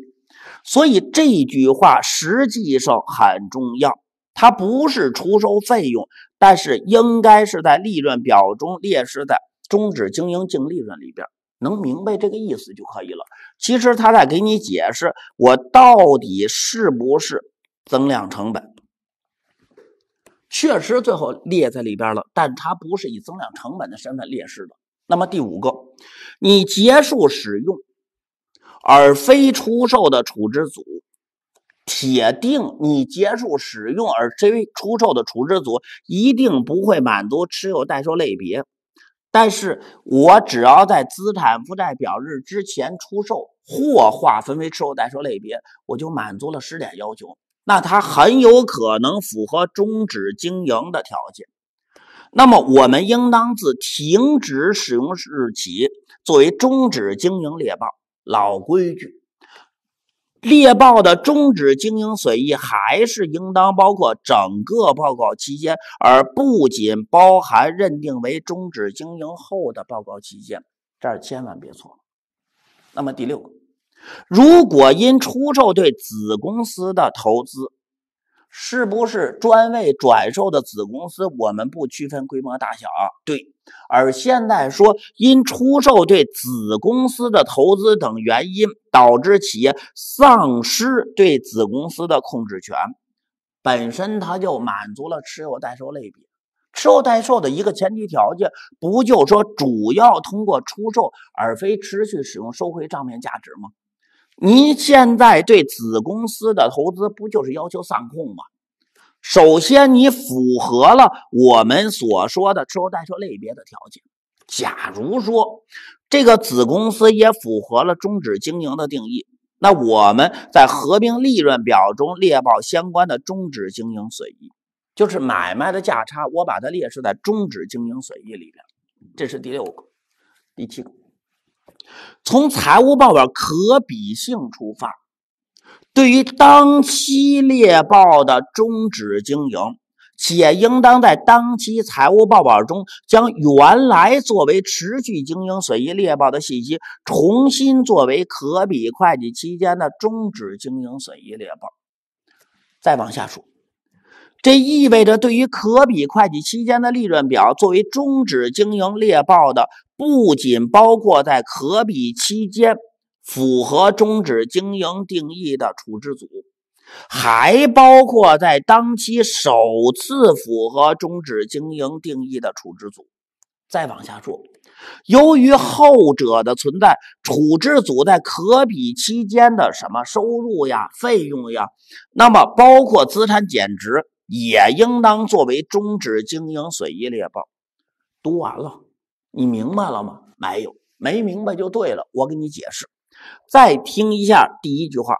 所以这句话实际上很重要，它不是出售费用。但是应该是在利润表中列示的终止经营净利润里边，能明白这个意思就可以了。其实他在给你解释我到底是不是增量成本，确实最后列在里边了，但它不是以增量成本的身份列示的。那么第五个，你结束使用而非出售的处置组。铁定，你结束使用而追出售的处置组一定不会满足持有代售类别。但是，我只要在资产负债表日之前出售或划分为持有代售类别，我就满足了十点要求。那它很有可能符合终止经营的条件。那么，我们应当自停止使用日起作为终止经营列报。老规矩。猎豹的终止经营损益还是应当包括整个报告期间，而不仅包含认定为终止经营后的报告期间。这儿千万别错。那么第六，如果因出售对子公司的投资，是不是专为转售的子公司？我们不区分规模大小，对。而现在说因出售对子公司的投资等原因导致企业丧失对子公司的控制权，本身它就满足了持有代售类别。持有代售的一个前提条件，不就说主要通过出售而非持续使用收回账面价值吗？您现在对子公司的投资不就是要求上控吗？首先，你符合了我们所说的收购待售类别的条件。假如说这个子公司也符合了终止经营的定义，那我们在合并利润表中列报相关的终止经营损益，就是买卖的价差，我把它列示在终止经营损益里边。这是第六个，第七个。从财务报表可比性出发，对于当期列报的终止经营，且应当在当期财务报表中将原来作为持续经营损益列报的信息重新作为可比会计期间的终止经营损益列报。再往下说，这意味着对于可比会计期间的利润表作为终止经营列报的。不仅包括在可比期间符合终止经营定义的处置组，还包括在当期首次符合终止经营定义的处置组。再往下说，由于后者的存在，处置组在可比期间的什么收入呀、费用呀，那么包括资产减值，也应当作为终止经营损益列报。读完了。你明白了吗？没有，没明白就对了。我给你解释，再听一下第一句话。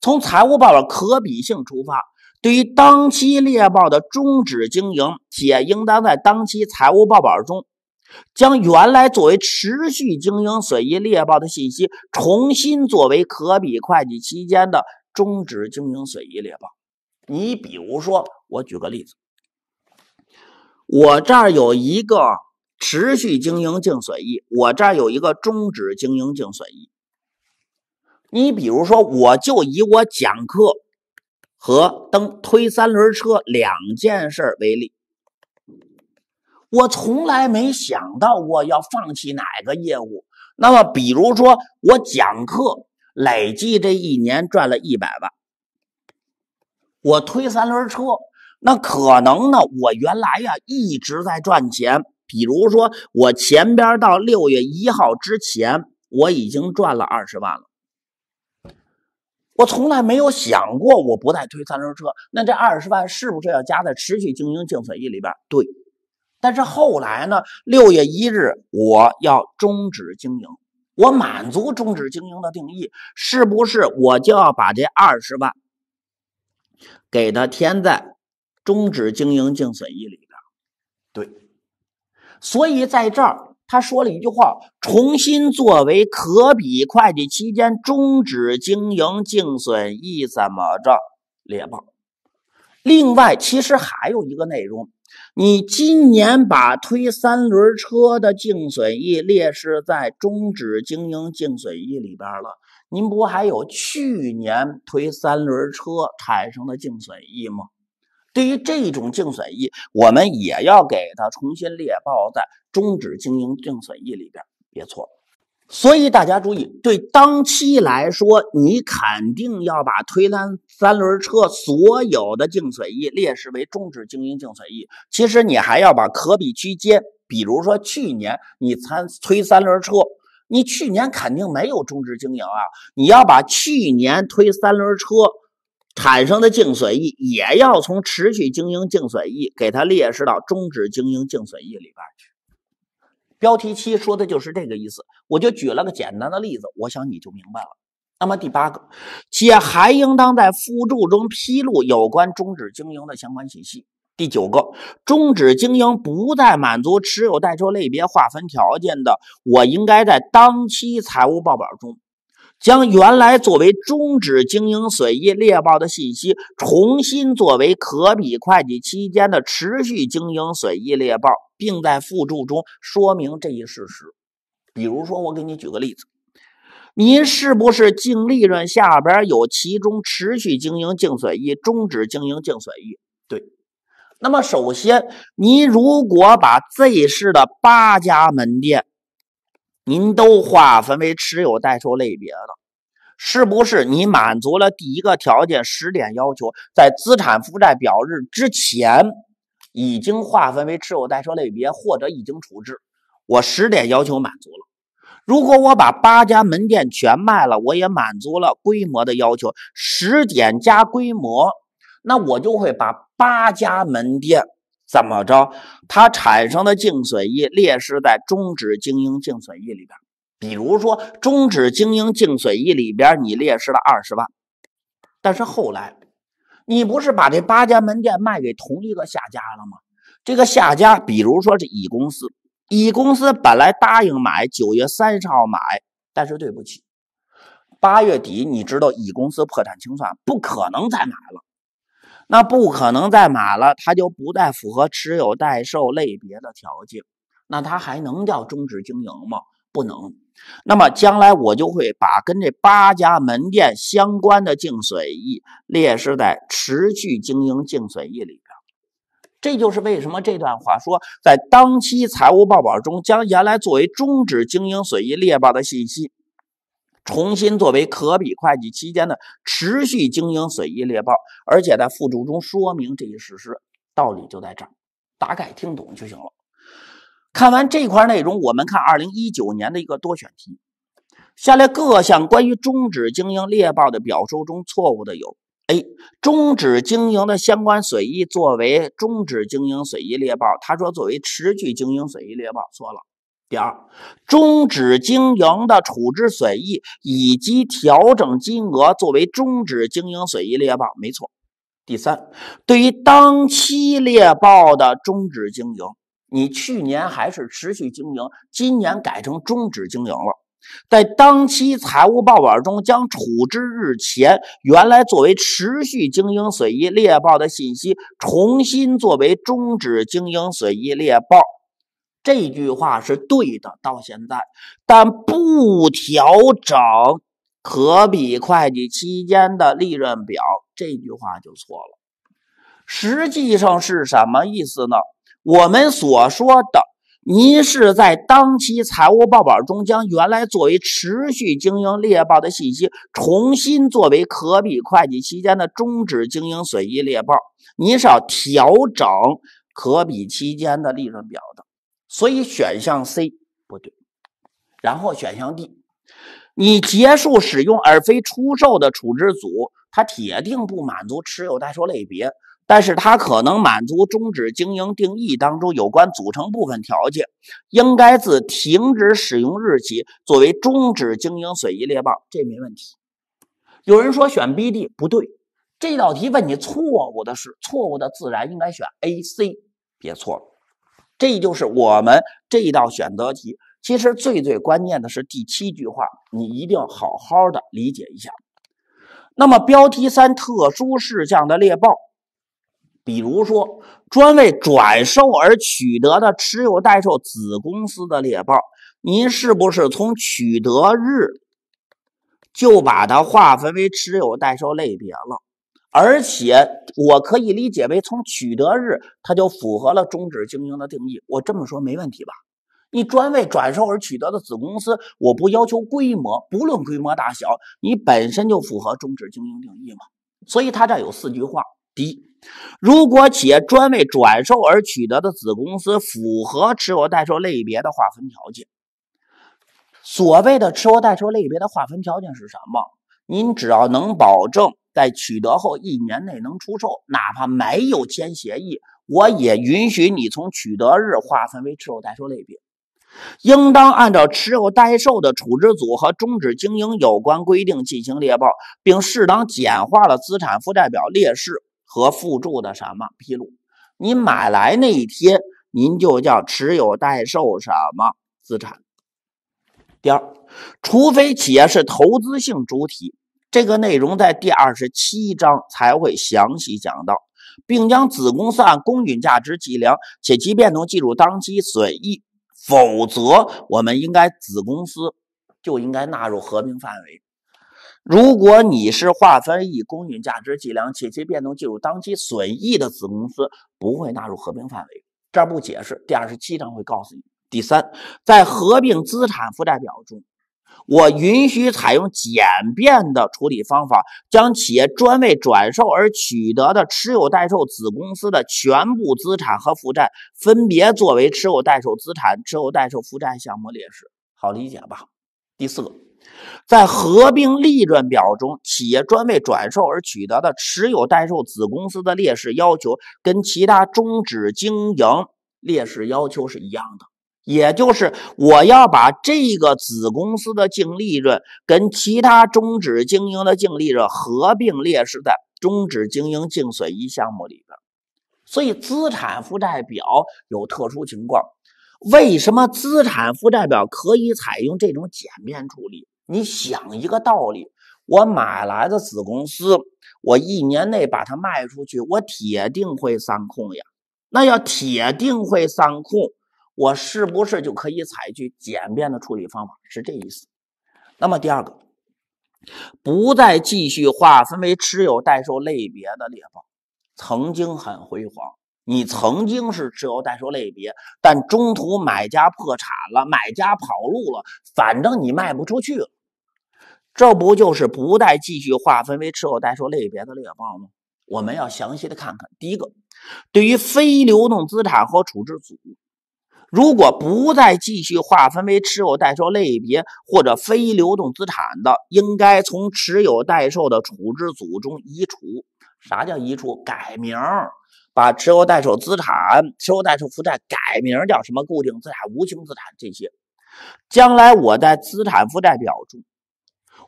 从财务报表可比性出发，对于当期列报的终止经营，企业应当在当期财务报表中，将原来作为持续经营损益列报的信息，重新作为可比会计期间的终止经营损益列报。你比如说，我举个例子，我这儿有一个。持续经营净损益，我这儿有一个终止经营净损益。你比如说，我就以我讲课和蹬推三轮车两件事为例，我从来没想到过要放弃哪个业务。那么，比如说我讲课累计这一年赚了一百万，我推三轮车，那可能呢，我原来呀一直在赚钱。比如说，我前边到六月一号之前，我已经赚了二十万了。我从来没有想过我不再推三轮车，那这二十万是不是要加在持续经营净损益里边？对。但是后来呢，六月一日我要终止经营，我满足终止经营的定义，是不是我就要把这二十万给它填在终止经营净损益里边？对。所以在这儿，他说了一句话：“重新作为可比会计期间终止经营净损益怎么着？”猎豹。另外，其实还有一个内容，你今年把推三轮车的净损益列示在终止经营净损益里边了，您不还有去年推三轮车产生的净损益吗？对于这种净损益，我们也要给它重新列报在终止经营净损益里边，别错。所以大家注意，对当期来说，你肯定要把推单三轮车所有的净损益列示为终止经营净损益。其实你还要把可比区间，比如说去年你参推三轮车，你去年肯定没有终止经营啊，你要把去年推三轮车。产生的净损益也要从持续经营净损益给它列示到终止经营净损益里边去。标题七说的就是这个意思，我就举了个简单的例子，我想你就明白了。那么第八个，且还应当在附注中披露有关终止经营的相关信息。第九个，终止经营不再满足持有代售类别划分条件的，我应该在当期财务报表中。将原来作为终止经营损益列报的信息重新作为可比会计期间的持续经营损益列报，并在附注中说明这一事实。比如说，我给你举个例子，您是不是净利润下边有其中持续经营净损益、终止经营净损益？对。那么，首先，您如果把 Z 市的八家门店，您都划分为持有待售类别了。是不是？你满足了第一个条件，十点要求，在资产负债表日之前已经划分为持有代售类别或者已经处置，我十点要求满足了。如果我把八家门店全卖了，我也满足了规模的要求，十点加规模，那我就会把八家门店。怎么着？它产生的净损益列示在终止经营净损益里边。比如说，终止经营净损益里边你列示了二十万，但是后来你不是把这八家门店卖给同一个下家了吗？这个下家，比如说是乙公司，乙公司本来答应买九月三十号买，但是对不起，八月底你知道乙公司破产清算，不可能再买了。那不可能再买了，它就不再符合持有待售类别的条件，那它还能叫终止经营吗？不能。那么将来我就会把跟这八家门店相关的净损益列示在持续经营净损益里边。这就是为什么这段话说，在当期财务报表中，将原来作为终止经营损益列报的信息。重新作为可比会计期间的持续经营损益列报，而且在附注中说明这一事实，道理就在这儿，大概听懂就行了。看完这块内容，我们看2019年的一个多选题。下列各项关于终止经营列报的表述中错误的有：A. 终止经营的相关损益作为终止经营损益列报，他说作为持续经营损益列报错了。第二，终止经营的处置损益以及调整金额作为终止经营损益列报，没错。第三，对于当期列报的终止经营，你去年还是持续经营，今年改成终止经营了，在当期财务报表中，将处置日前原来作为持续经营损益列报的信息重新作为终止经营损益列报。这句话是对的，到现在，但不调整可比会计期间的利润表，这句话就错了。实际上是什么意思呢？我们所说的，您是在当期财务报表中将原来作为持续经营列报的信息，重新作为可比会计期间的终止经营损益列报，您是要调整可比期间的利润表的。所以选项 C 不对，然后选项 D，你结束使用而非出售的处置组，它铁定不满足持有代售类别，但是它可能满足终止经营定义当中有关组成部分条件，应该自停止使用日起作为终止经营损益列报，这没问题。有人说选 B、D 不对，这道题问你错误的是，错误的自然应该选 A、C，别错了。这就是我们这道选择题。其实最最关键的是第七句话，你一定要好好的理解一下。那么标题三特殊事项的猎豹，比如说专为转售而取得的持有待售子公司的猎豹，您是不是从取得日就把它划分为持有待售类别了？而且我可以理解为，从取得日它就符合了终止经营的定义。我这么说没问题吧？你专为转售而取得的子公司，我不要求规模，不论规模大小，你本身就符合终止经营定义嘛？所以它这有四句话：第一，如果企业专为转售而取得的子公司符合持有待售类别的划分条件，所谓的持有待售类别的划分条件是什么？您只要能保证在取得后一年内能出售，哪怕没有签协议，我也允许你从取得日划分为持有待售类别，应当按照持有待售的处置组和终止经营有关规定进行列报，并适当简化了资产负债表列示和附注的什么披露。你买来那一天，您就叫持有待售什么资产。第二，除非企业是投资性主体。这个内容在第二十七章才会详细讲到，并将子公司按公允价值计量且其变动计入当期损益，否则我们应该子公司就应该纳入合并范围。如果你是划分以公允价值计量且其变动计入当期损益的子公司，不会纳入合并范围。这儿不解释，第二十七章会告诉你。第三，在合并资产负债表中。我允许采用简便的处理方法，将企业专为转售而取得的持有代售子公司的全部资产和负债，分别作为持有代售资产、持有代售负债项目列示。好理解吧？第四个，在合并利润表中，企业专为转售而取得的持有代售子公司的列示要求，跟其他终止经营列示要求是一样的。也就是我要把这个子公司的净利润跟其他终止经营的净利润合并列示在终止经营净损益项目里边，所以资产负债表有特殊情况。为什么资产负债表可以采用这种简便处理？你想一个道理：我买来的子公司，我一年内把它卖出去，我铁定会三控呀。那要铁定会三控。我是不是就可以采取简便的处理方法？是这意思。那么第二个，不再继续划分为持有待售类别的猎豹，曾经很辉煌，你曾经是持有待售类别，但中途买家破产了，买家跑路了，反正你卖不出去了，这不就是不再继续划分为持有待售类别的猎豹吗？我们要详细的看看。第一个，对于非流动资产和处置组。如果不再继续划分为持有待售类别或者非流动资产的，应该从持有待售的处置组中移除。啥叫移除？改名，把持有待售资产、持有待售负债改名叫什么？固定资产、无形资产这些。将来我在资产负债表中，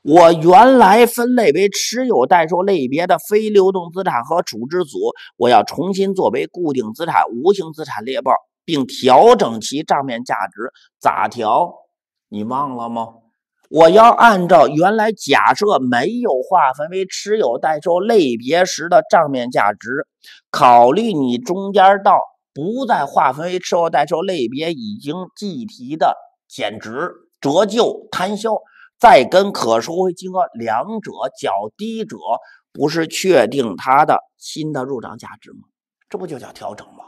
我原来分类为持有待售类别的非流动资产和处置组，我要重新作为固定资产、无形资产列报。并调整其账面价值，咋调？你忘了吗？我要按照原来假设没有划分为持有待售类别时的账面价值，考虑你中间到不再划分为持有待售类别已经计提的减值、折旧、摊销，再跟可收回金额两者较低者，不是确定它的新的入账价值吗？这不就叫调整吗？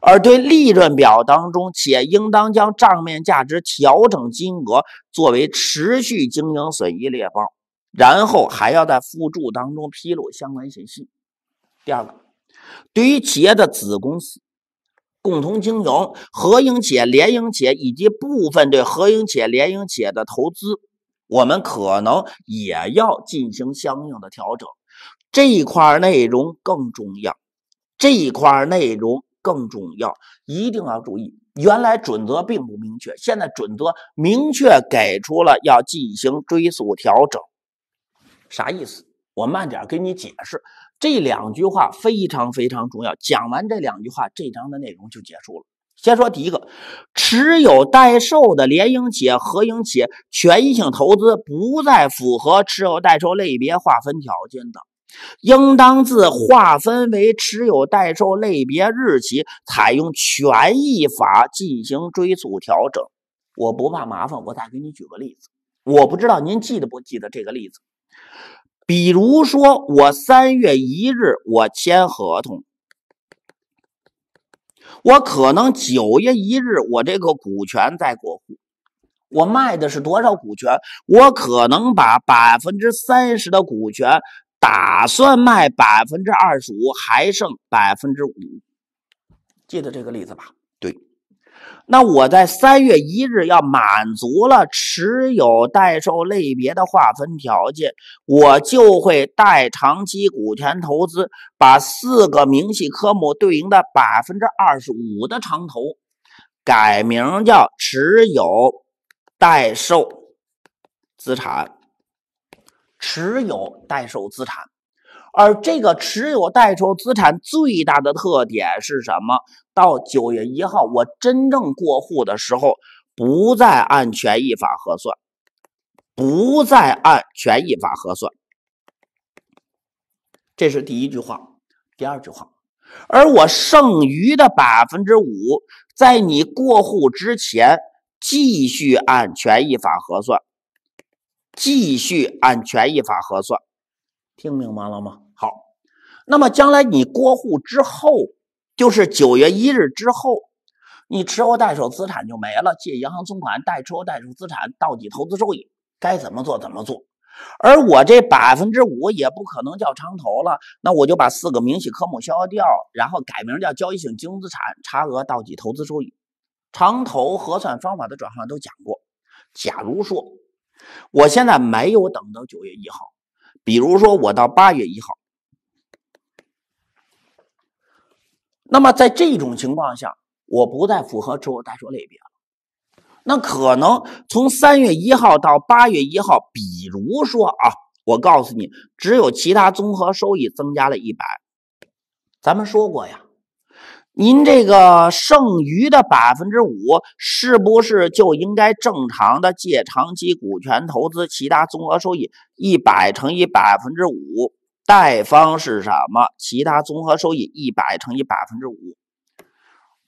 而对利润表当中，且应当将账面价值调整金额作为持续经营损益列报，然后还要在附注当中披露相关信息。第二个，对于企业的子公司、共同经营、合营企业、联营企业以及部分对合营企业、联营企业的投资，我们可能也要进行相应的调整。这一块内容更重要，这一块内容。更重要，一定要注意。原来准则并不明确，现在准则明确给出了要进行追溯调整，啥意思？我慢点给你解释。这两句话非常非常重要。讲完这两句话，这章的内容就结束了。先说第一个，持有待售的联营企业、合营企业权益性投资不再符合持有待售类别划分条件的。应当自划分为持有待售类别日起，采用权益法进行追溯调整。我不怕麻烦，我再给你举个例子。我不知道您记得不记得这个例子？比如说，我三月一日我签合同，我可能九月一日我这个股权在过户，我卖的是多少股权？我可能把百分之三十的股权。打算卖百分之二十五，还剩百分之五。记得这个例子吧？对，那我在三月一日要满足了持有待售类别的划分条件，我就会代长期股权投资把四个明细科目对应的百分之二十五的长投改名叫持有待售资产。持有代售资产，而这个持有代售资产最大的特点是什么？到九月一号我真正过户的时候，不再按权益法核算，不再按权益法核算。这是第一句话。第二句话，而我剩余的百分之五，在你过户之前继续按权益法核算。继续按权益法核算，听明白了吗？好，那么将来你过户之后，就是九月一日之后，你持有代收资产就没了，借银行存款，贷持有代收资产，到底投资收益，该怎么做怎么做。而我这百分之五也不可能叫长投了，那我就把四个明细科目消掉，然后改名叫交易性金融资产，差额到底投资收益，长投核算方法的转换都讲过。假如说。我现在没有等到九月一号，比如说我到八月一号，那么在这种情况下，我不再符合持有代说类别了。那可能从三月一号到八月一号，比如说啊，我告诉你，只有其他综合收益增加了一百，咱们说过呀。您这个剩余的百分之五是不是就应该正常的借长期股权投资其他综合收益一百乘以百分之五，贷方是什么？其他综合收益一百乘以百分之五。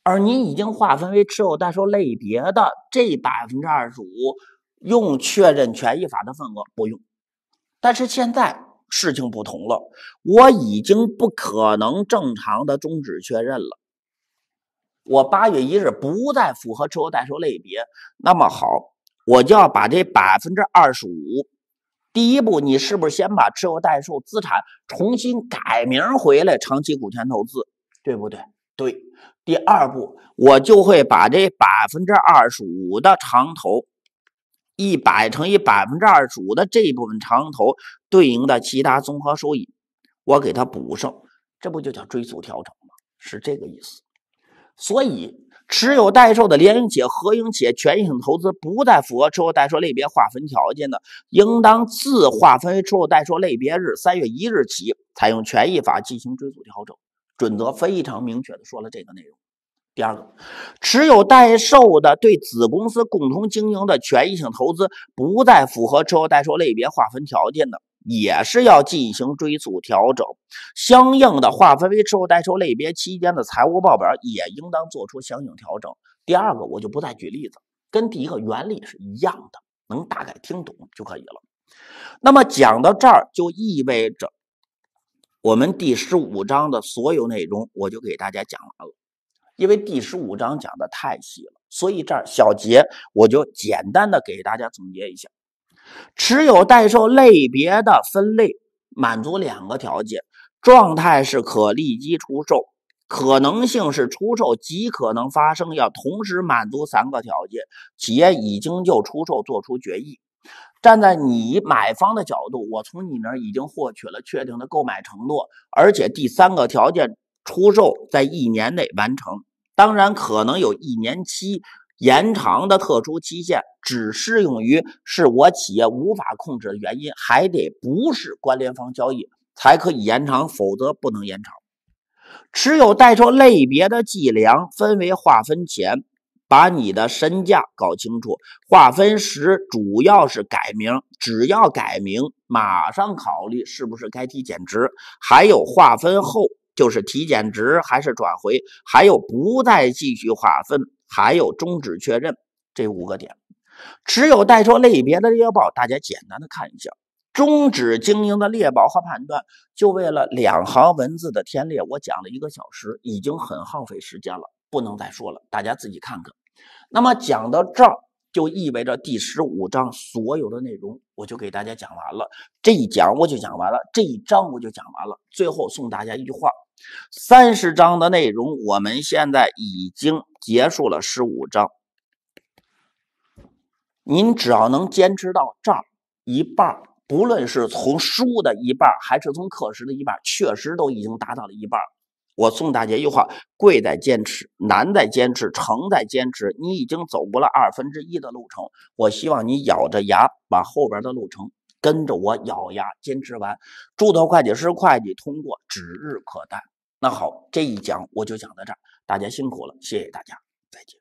而您已经划分为持有代收类别的这百分之二十五，用确认权益法的份额不用。但是现在事情不同了，我已经不可能正常的终止确认了。我八月一日不再符合持有待售类别，那么好，我就要把这百分之二十五，第一步，你是不是先把持有待售资产重新改名回来，长期股权投资，对不对？对。第二步，我就会把这百分之二十五的长投，一百乘以百分之二十五的这部分长投对应的其他综合收益，我给它补上，这不就叫追溯调整吗？是这个意思。所以，持有代售的联营企业、合营企业权益性投资不再符合持有代售类别划分条件的，应当自划分为持有代售类别日三月一日起，采用权益法进行追溯调整。准则非常明确的说了这个内容。第二个，持有代售的对子公司共同经营的权益性投资不再符合持有代售类别划分条件的。也是要进行追溯调整，相应的划分为之后代收类别期间的财务报表也应当做出相应调整。第二个我就不再举例子，跟第一个原理是一样的，能大概听懂就可以了。那么讲到这儿就意味着我们第十五章的所有内容我就给大家讲完了，因为第十五章讲的太细了，所以这儿小结我就简单的给大家总结一下。持有待售类别的分类满足两个条件：状态是可立即出售，可能性是出售极可能发生。要同时满足三个条件，企业已经就出售做出决议。站在你买方的角度，我从你那儿已经获取了确定的购买承诺，而且第三个条件出售在一年内完成。当然，可能有一年期。延长的特殊期限只适用于是我企业无法控制的原因，还得不是关联方交易才可以延长，否则不能延长。持有代售类别的计量分为划分前，把你的身价搞清楚；划分时主要是改名，只要改名，马上考虑是不是该提减值。还有划分后，就是提减值还是转回，还有不再继续划分。还有终止确认这五个点，持有代售类别的猎豹，大家简单的看一下终止经营的猎豹和判断，就为了两行文字的填列，我讲了一个小时，已经很耗费时间了，不能再说了，大家自己看看。那么讲到这儿，就意味着第十五章所有的内容我就给大家讲完了，这一讲我就讲完了，这一章我就讲完了。最后送大家一句话：三十章的内容我们现在已经。结束了十五章，您只要能坚持到这儿一半儿，不论是从书的一半儿还是从课时的一半儿，确实都已经达到了一半儿。我送大家一句话：贵在坚持，难在坚持，成在坚持。你已经走过了二分之一的路程，我希望你咬着牙把后边的路程跟着我咬牙坚持完，注册会计师会计通过指日可待。那好，这一讲我就讲到这儿。大家辛苦了，谢谢大家，再见。